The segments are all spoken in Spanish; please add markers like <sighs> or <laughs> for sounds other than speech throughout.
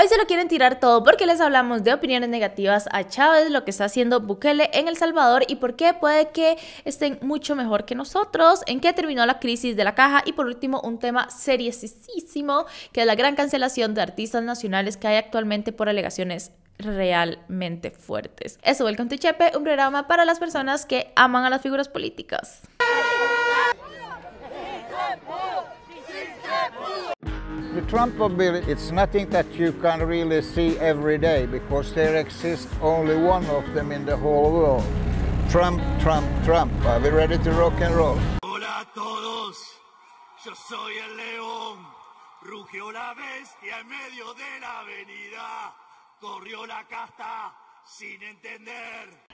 Hoy se lo quieren tirar todo porque les hablamos de opiniones negativas a Chávez, lo que está haciendo Bukele en El Salvador y por qué puede que estén mucho mejor que nosotros, en qué terminó la crisis de la caja y por último un tema seriosísimo que es la gran cancelación de artistas nacionales que hay actualmente por alegaciones realmente fuertes. Eso, El to Chepe, un programa para las personas que aman a las figuras políticas. the Trump bill, it's nothing that you can really see every day because there exists only one of them in the whole world. Trump, Trump, Trump. Are we ready to rock and roll? Hola todos, yo soy el león. Rugió la bestia en medio de la avenida. Corrió la casta. sin entender.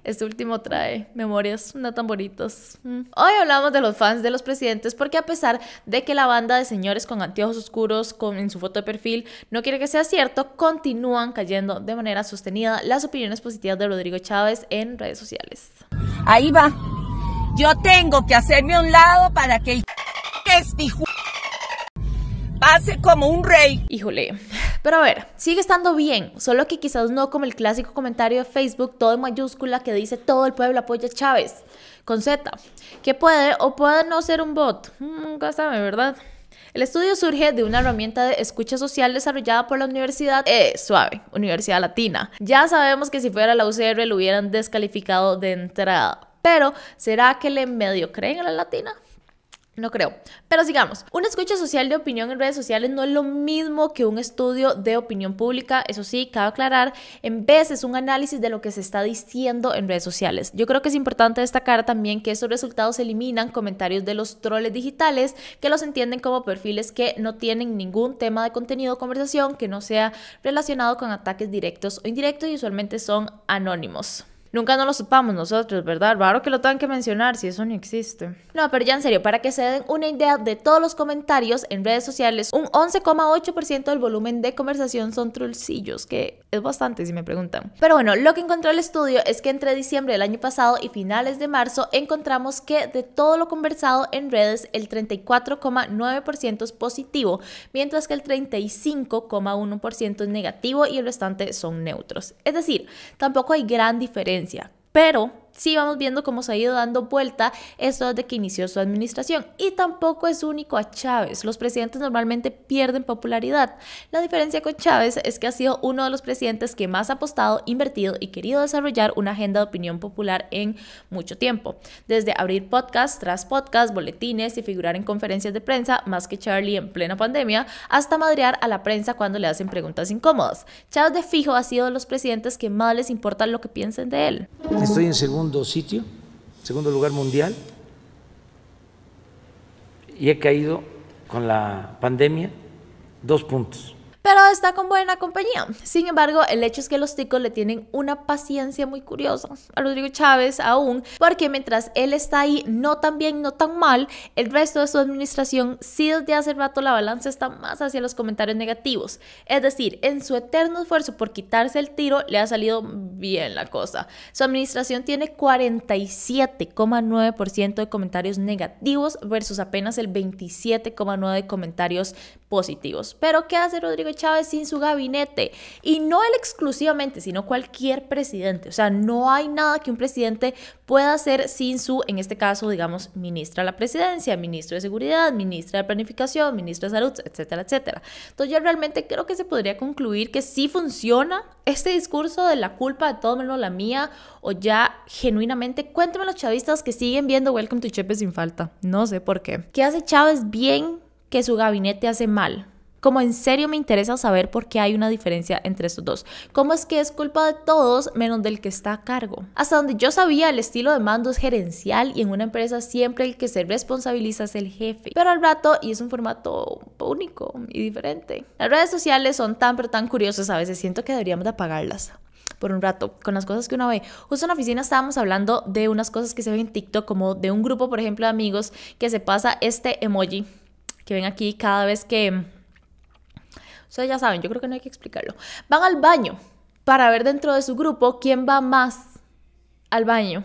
Este último trae memorias no tan bonitas. Mm. Hoy hablamos de los fans de los presidentes porque a pesar de que la banda de señores con anteojos oscuros con, en su foto de perfil no quiere que sea cierto, continúan cayendo de manera sostenida las opiniones positivas de Rodrigo Chávez en redes sociales. Ahí va. Yo tengo que hacerme a un lado para que el <laughs> que pase como un rey. Híjole, pero a ver, sigue estando bien, solo que quizás no como el clásico comentario de Facebook, todo en mayúscula, que dice todo el pueblo apoya a Chávez, con Z, que puede o puede no ser un bot, mm, nunca sabe, ¿verdad? El estudio surge de una herramienta de escucha social desarrollada por la Universidad eh, Suave, Universidad Latina. Ya sabemos que si fuera la UCR lo hubieran descalificado de entrada. Pero, ¿será que le medio creen a la latina? No creo. Pero sigamos. Una escucha social de opinión en redes sociales no es lo mismo que un estudio de opinión pública. Eso sí, cabe aclarar, en vez es un análisis de lo que se está diciendo en redes sociales. Yo creo que es importante destacar también que esos resultados eliminan comentarios de los troles digitales que los entienden como perfiles que no tienen ningún tema de contenido o conversación que no sea relacionado con ataques directos o indirectos y usualmente son anónimos. Nunca no lo supamos nosotros, ¿verdad? Raro que lo tengan que mencionar si eso no existe. No, pero ya en serio, para que se den una idea de todos los comentarios en redes sociales, un 11,8% del volumen de conversación son trulcillos, que es bastante si me preguntan. Pero bueno, lo que encontró el estudio es que entre diciembre del año pasado y finales de marzo encontramos que de todo lo conversado en redes, el 34,9% es positivo, mientras que el 35,1% es negativo y el restante son neutros. Es decir, tampoco hay gran diferencia pero sí vamos viendo cómo se ha ido dando vuelta esto desde que inició su administración. Y tampoco es único a Chávez. Los presidentes normalmente pierden popularidad. La diferencia con Chávez es que ha sido uno de los presidentes que más ha apostado, invertido y querido desarrollar una agenda de opinión popular en mucho tiempo. Desde abrir podcast tras podcast, boletines y figurar en conferencias de prensa, más que Charlie en plena pandemia, hasta madrear a la prensa cuando le hacen preguntas incómodas. Chávez de fijo ha sido de los presidentes que más les importa lo que piensen de él. Estoy en segundo segundo sitio, segundo lugar mundial, y he caído con la pandemia dos puntos pero está con buena compañía. Sin embargo, el hecho es que los ticos le tienen una paciencia muy curiosa a Rodrigo Chávez aún, porque mientras él está ahí no tan bien, no tan mal, el resto de su administración si desde hace rato la balanza está más hacia los comentarios negativos. Es decir, en su eterno esfuerzo por quitarse el tiro le ha salido bien la cosa. Su administración tiene 47,9% de comentarios negativos versus apenas el 27,9% de comentarios positivos. Pero ¿qué hace Rodrigo Chávez sin su gabinete? Y no él exclusivamente, sino cualquier presidente. O sea, no hay nada que un presidente pueda hacer sin su, en este caso, digamos, ministra de la presidencia, ministro de seguridad, ministra de planificación, ministro de salud, etcétera, etcétera. Entonces yo realmente creo que se podría concluir que sí funciona este discurso de la culpa de todo menos la mía o ya genuinamente cuéntame los chavistas que siguen viendo Welcome to Chepe sin falta. No sé por qué. ¿Qué hace Chávez bien que su gabinete hace mal. Como en serio me interesa saber por qué hay una diferencia entre estos dos. ¿Cómo es que es culpa de todos menos del que está a cargo? Hasta donde yo sabía, el estilo de mando es gerencial y en una empresa siempre el que se responsabiliza es el jefe. Pero al rato, y es un formato único y diferente. Las redes sociales son tan pero tan curiosas, a veces siento que deberíamos apagarlas por un rato con las cosas que uno ve. Justo en la oficina estábamos hablando de unas cosas que se ven en TikTok, como de un grupo, por ejemplo, de amigos que se pasa este emoji que ven aquí cada vez que... Ustedes ya saben, yo creo que no hay que explicarlo. Van al baño para ver dentro de su grupo quién va más al baño.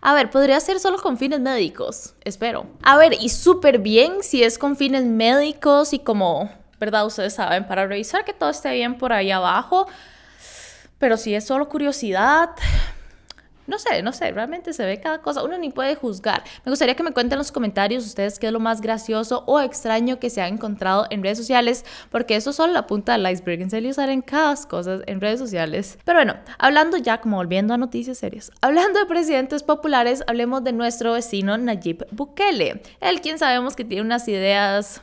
A ver, podría ser solo con fines médicos, espero. A ver, y súper bien si es con fines médicos y como, ¿verdad? Ustedes saben, para revisar que todo esté bien por ahí abajo. Pero si es solo curiosidad, no sé, no sé, realmente se ve cada cosa, uno ni puede juzgar. Me gustaría que me cuenten en los comentarios ustedes qué es lo más gracioso o extraño que se ha encontrado en redes sociales, porque eso es solo la punta del iceberg, en serio en cada cosa en redes sociales. Pero bueno, hablando ya, como volviendo a noticias serias, <laughs> hablando de presidentes populares, hablemos de nuestro vecino Nayib Bukele, el quien sabemos que tiene unas ideas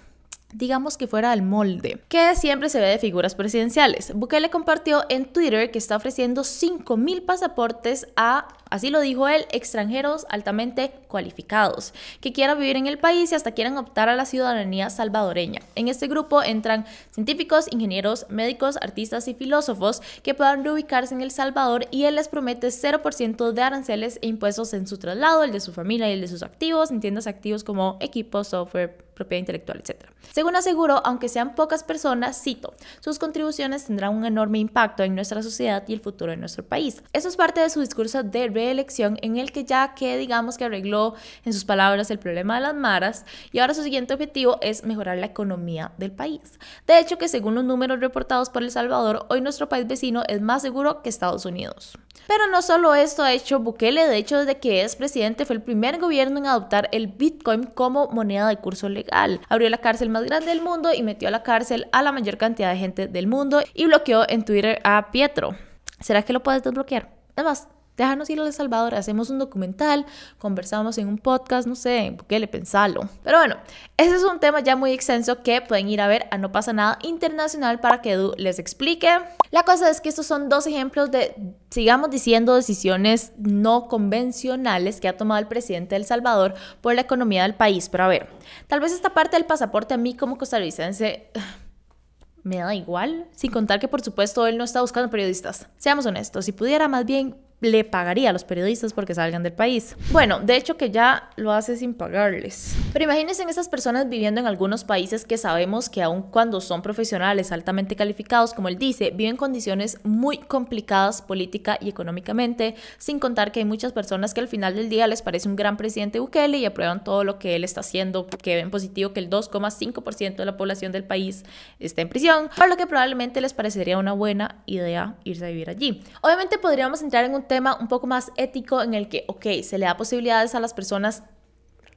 digamos que fuera al molde, que siempre se ve de figuras presidenciales. Bukele compartió en Twitter que está ofreciendo 5.000 pasaportes a Así lo dijo él, extranjeros altamente cualificados, que quieran vivir en el país y hasta quieran optar a la ciudadanía salvadoreña. En este grupo entran científicos, ingenieros, médicos, artistas y filósofos que puedan reubicarse en El Salvador y él les promete 0% de aranceles e impuestos en su traslado, el de su familia y el de sus activos, entiendas activos como equipos, software, propiedad intelectual, etc. Según aseguró, aunque sean pocas personas, cito, sus contribuciones tendrán un enorme impacto en nuestra sociedad y el futuro de nuestro país. Eso es parte de su discurso de elección en el que ya que digamos que arregló en sus palabras el problema de las maras y ahora su siguiente objetivo es mejorar la economía del país. De hecho que según los números reportados por El Salvador, hoy nuestro país vecino es más seguro que Estados Unidos. Pero no solo esto ha hecho Bukele, de hecho desde que es presidente fue el primer gobierno en adoptar el Bitcoin como moneda de curso legal. Abrió la cárcel más grande del mundo y metió a la cárcel a la mayor cantidad de gente del mundo y bloqueó en Twitter a Pietro. ¿Será que lo puedes desbloquear? Además, Déjanos ir a El Salvador, hacemos un documental, conversamos en un podcast, no sé, qué le pensalo? Pero bueno, ese es un tema ya muy extenso que pueden ir a ver a No pasa nada internacional para que Edu les explique. La cosa es que estos son dos ejemplos de, sigamos diciendo, decisiones no convencionales que ha tomado el presidente de El Salvador por la economía del país. Pero a ver, tal vez esta parte del pasaporte a mí como costarricense <sighs> me da igual, sin contar que por supuesto él no está buscando periodistas. Seamos honestos, si pudiera más bien le pagaría a los periodistas porque salgan del país. Bueno, de hecho que ya lo hace sin pagarles. Pero imagínense en esas personas viviendo en algunos países que sabemos que aun cuando son profesionales altamente calificados, como él dice, viven condiciones muy complicadas política y económicamente, sin contar que hay muchas personas que al final del día les parece un gran presidente Bukele y aprueban todo lo que él está haciendo, que ven positivo que el 2,5% de la población del país está en prisión, por lo que probablemente les parecería una buena idea irse a vivir allí. Obviamente podríamos entrar en un tema un poco más ético en el que, ok, se le da posibilidades a las personas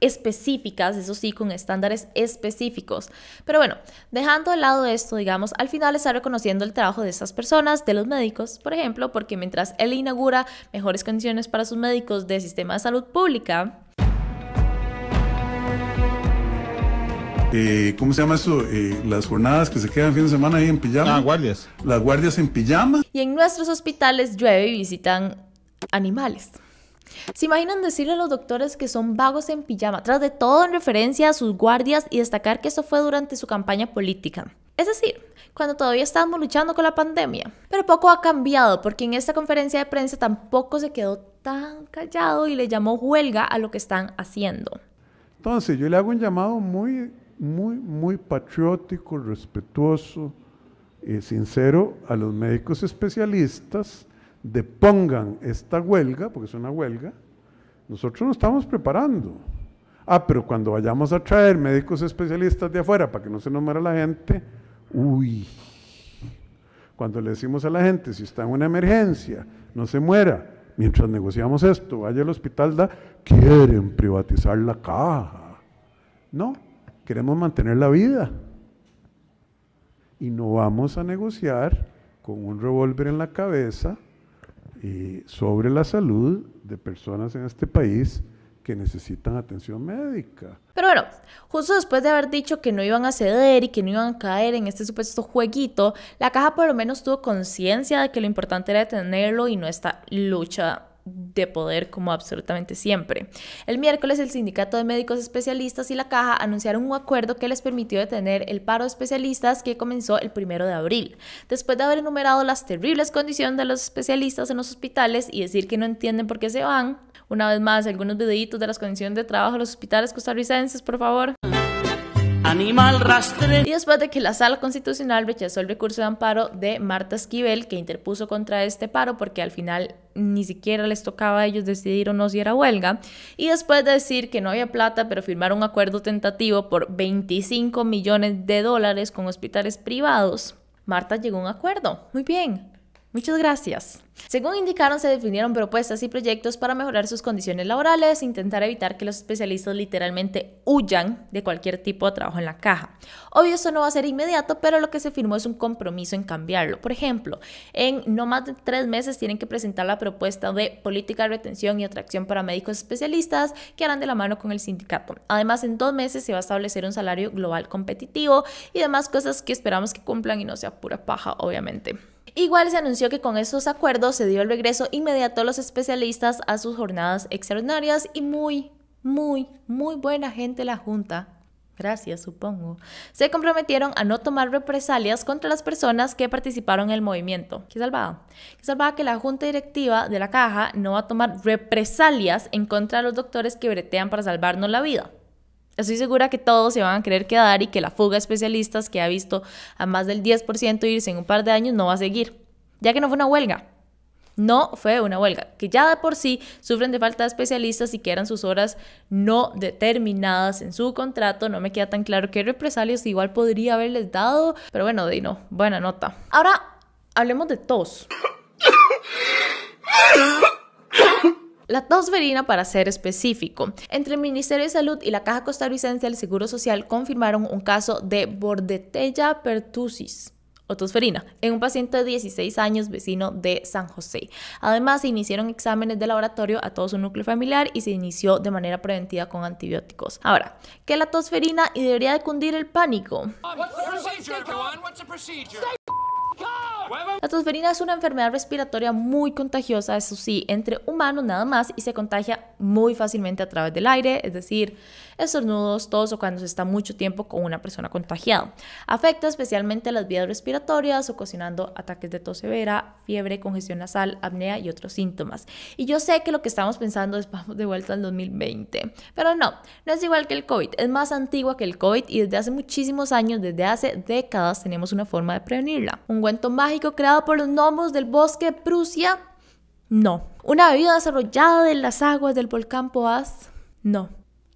específicas, eso sí, con estándares específicos. Pero bueno, dejando de lado esto, digamos, al final está reconociendo el trabajo de esas personas, de los médicos, por ejemplo, porque mientras él inaugura mejores condiciones para sus médicos del sistema de salud pública, eh, ¿cómo se llama eso? Eh, las jornadas que se quedan fin de semana ahí en pijama. Ah, guardias. Las guardias en pijama. Y en nuestros hospitales llueve y visitan animales. ¿Se imaginan decirle a los doctores que son vagos en pijama, tras de todo en referencia a sus guardias y destacar que eso fue durante su campaña política? Es decir, cuando todavía estábamos luchando con la pandemia. Pero poco ha cambiado, porque en esta conferencia de prensa tampoco se quedó tan callado y le llamó huelga a lo que están haciendo. Entonces, yo le hago un llamado muy, muy, muy patriótico, respetuoso, Y sincero a los médicos especialistas depongan esta huelga, porque es una huelga, nosotros nos estamos preparando. Ah, pero cuando vayamos a traer médicos especialistas de afuera para que no se nos muera la gente, uy, cuando le decimos a la gente, si está en una emergencia, no se muera, mientras negociamos esto, vaya al hospital, da, quieren privatizar la caja. No, queremos mantener la vida. Y no vamos a negociar con un revólver en la cabeza sobre la salud de personas en este país que necesitan atención médica. Pero bueno, justo después de haber dicho que no iban a ceder y que no iban a caer en este supuesto jueguito, la caja por lo menos tuvo conciencia de que lo importante era detenerlo y no esta lucha de poder como absolutamente siempre. El miércoles el Sindicato de Médicos Especialistas y la Caja anunciaron un acuerdo que les permitió detener el paro de especialistas que comenzó el primero de abril. Después de haber enumerado las terribles condiciones de los especialistas en los hospitales y decir que no entienden por qué se van, una vez más algunos videitos de las condiciones de trabajo de los hospitales costarricenses, por favor. Animal rastre y después de que la Sala Constitucional rechazó el recurso de amparo de Marta Esquivel, que interpuso contra este paro porque al final ni siquiera les tocaba a ellos decidir o no si era huelga, y después de decir que no había plata, pero firmaron un acuerdo tentativo por 25 millones de dólares con hospitales privados, Marta llegó a un acuerdo. Muy bien. Muchas gracias. Según indicaron, se definieron propuestas y proyectos para mejorar sus condiciones laborales, intentar evitar que los especialistas literalmente huyan de cualquier tipo de trabajo en la caja. Obvio, eso no va a ser inmediato, pero lo que se firmó es un compromiso en cambiarlo. Por ejemplo, en no más de tres meses tienen que presentar la propuesta de política de retención y atracción para médicos especialistas que harán de la mano con el sindicato. Además, en dos meses se va a establecer un salario global competitivo y demás cosas que esperamos que cumplan y no sea pura paja, obviamente. Igual se anunció que con esos acuerdos se dio el regreso inmediato a los especialistas a sus jornadas extraordinarias y muy, muy, muy buena gente la Junta. Gracias, supongo. Se comprometieron a no tomar represalias contra las personas que participaron en el movimiento. Qué salvaba? Qué salvada que la junta directiva de la caja no va a tomar represalias en contra de los doctores que bretean para salvarnos la vida. Estoy segura que todos se van a querer quedar y que la fuga de especialistas que ha visto a más del 10% irse en un par de años no va a seguir, ya que no fue una huelga. No fue una huelga, que ya de por sí sufren de falta de especialistas y que eran sus horas no determinadas en su contrato. No me queda tan claro qué represalios igual podría haberles dado, pero bueno, Dino buena nota. Ahora hablemos de tos. <coughs> La tosferina, para ser específico. Entre el Ministerio de Salud y la Caja Costarricense del Seguro Social confirmaron un caso de Bordetella pertussis o tosferina en un paciente de 16 años vecino de San José. Además, se iniciaron exámenes de laboratorio a todo su núcleo familiar y se inició de manera preventiva con antibióticos. Ahora, ¿qué es la tosferina y debería de cundir el pánico? La tosferina es una enfermedad respiratoria muy contagiosa, eso sí, entre humanos nada más y se contagia muy fácilmente a través del aire, es decir, estornudos, tos o cuando se está mucho tiempo con una persona contagiada. Afecta especialmente las vías respiratorias, ocasionando ataques de tos severa, fiebre, congestión nasal, apnea y otros síntomas. Y yo sé que lo que estamos pensando es vamos de vuelta al 2020, pero no, no es igual que el COVID, es más antigua que el COVID y desde hace muchísimos años, desde hace décadas tenemos una forma de prevenirla. Un buen mágico creado por los gnomos del bosque de Prusia? No. ¿Una bebida desarrollada de las aguas del volcán Poás? No.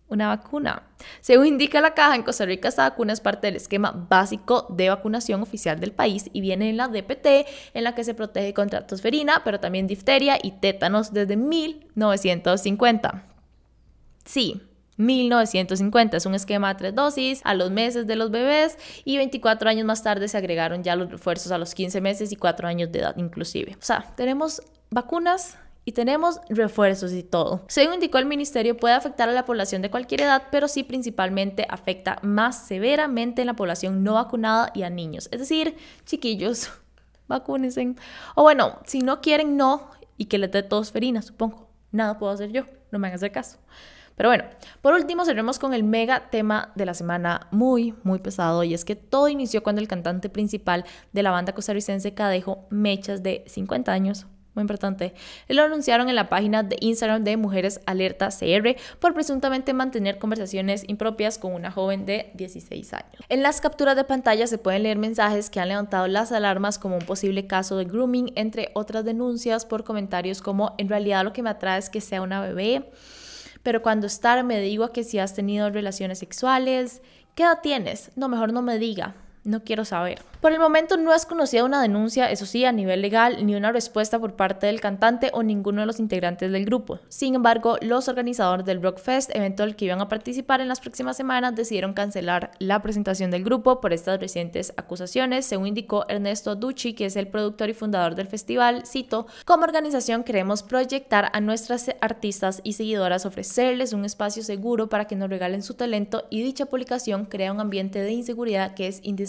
Una vacuna. Según indica la caja, en Costa Rica esta vacuna es parte del esquema básico de vacunación oficial del país y viene en la DPT, en la que se protege contra tosferina, pero también difteria y tétanos desde 1950. Sí, 1950. Es un esquema de tres dosis a los meses de los bebés y 24 años más tarde se agregaron ya los refuerzos a los 15 meses y 4 años de edad inclusive. O sea, tenemos vacunas y tenemos refuerzos y todo. Según indicó el ministerio, puede afectar a la población de cualquier edad, pero sí principalmente afecta más severamente en la población no vacunada y a niños. Es decir, chiquillos, <laughs> vacúnense. O bueno, si no quieren, no, y que les dé tosferina, supongo. Nada puedo hacer yo, no me hagas de caso. Pero bueno, por último cerremos con el mega tema de la semana muy, muy pesado y es que todo inició cuando el cantante principal de la banda costarricense Cadejo, Mechas de 50 años, muy importante. Lo anunciaron en la página de Instagram de Mujeres Alerta CR por presuntamente mantener conversaciones impropias con una joven de 16 años. En las capturas de pantalla se pueden leer mensajes que han levantado las alarmas como un posible caso de grooming, entre otras denuncias por comentarios como en realidad lo que me atrae es que sea una bebé pero cuando estar me digo que si has tenido relaciones sexuales, ¿qué edad tienes? No, mejor no me diga. No quiero saber. Por el momento no es conocida una denuncia, eso sí, a nivel legal, ni una respuesta por parte del cantante o ninguno de los integrantes del grupo. Sin embargo, los organizadores del Rockfest, evento al que iban a participar en las próximas semanas, decidieron cancelar la presentación del grupo por estas recientes acusaciones, según indicó Ernesto Ducci, que es el productor y fundador del festival, cito, como organización queremos proyectar a nuestras artistas y seguidoras, ofrecerles un espacio seguro para que nos regalen su talento y dicha publicación crea un ambiente de inseguridad que es indispensable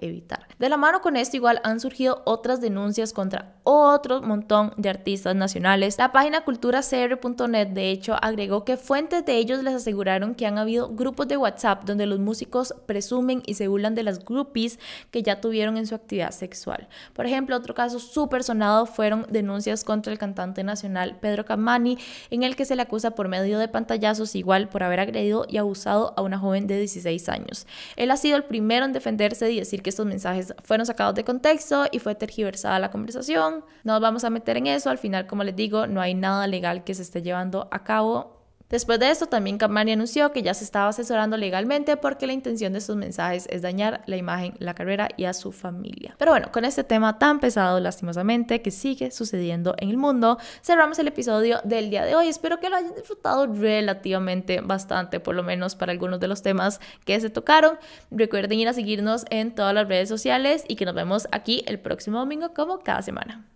evitar. De la mano con esto igual han surgido otras denuncias contra otro montón de artistas nacionales. La página culturacr.net de hecho agregó que fuentes de ellos les aseguraron que han habido grupos de WhatsApp donde los músicos presumen y se burlan de las groupies que ya tuvieron en su actividad sexual. Por ejemplo, otro caso súper sonado fueron denuncias contra el cantante nacional Pedro Camani en el que se le acusa por medio de pantallazos igual por haber agredido y abusado a una joven de 16 años. Él ha sido el primero en defenderse y decir que estos mensajes fueron sacados de contexto y fue tergiversada la conversación. No nos vamos a meter en eso, al final, como les digo, no hay nada legal que se esté llevando a cabo Después de esto, también Camari anunció que ya se estaba asesorando legalmente porque la intención de sus mensajes es dañar la imagen, la carrera y a su familia. Pero bueno, con este tema tan pesado, lastimosamente, que sigue sucediendo en el mundo, cerramos el episodio del día de hoy. Espero que lo hayan disfrutado relativamente bastante, por lo menos para algunos de los temas que se tocaron. Recuerden ir a seguirnos en todas las redes sociales y que nos vemos aquí el próximo domingo como cada semana.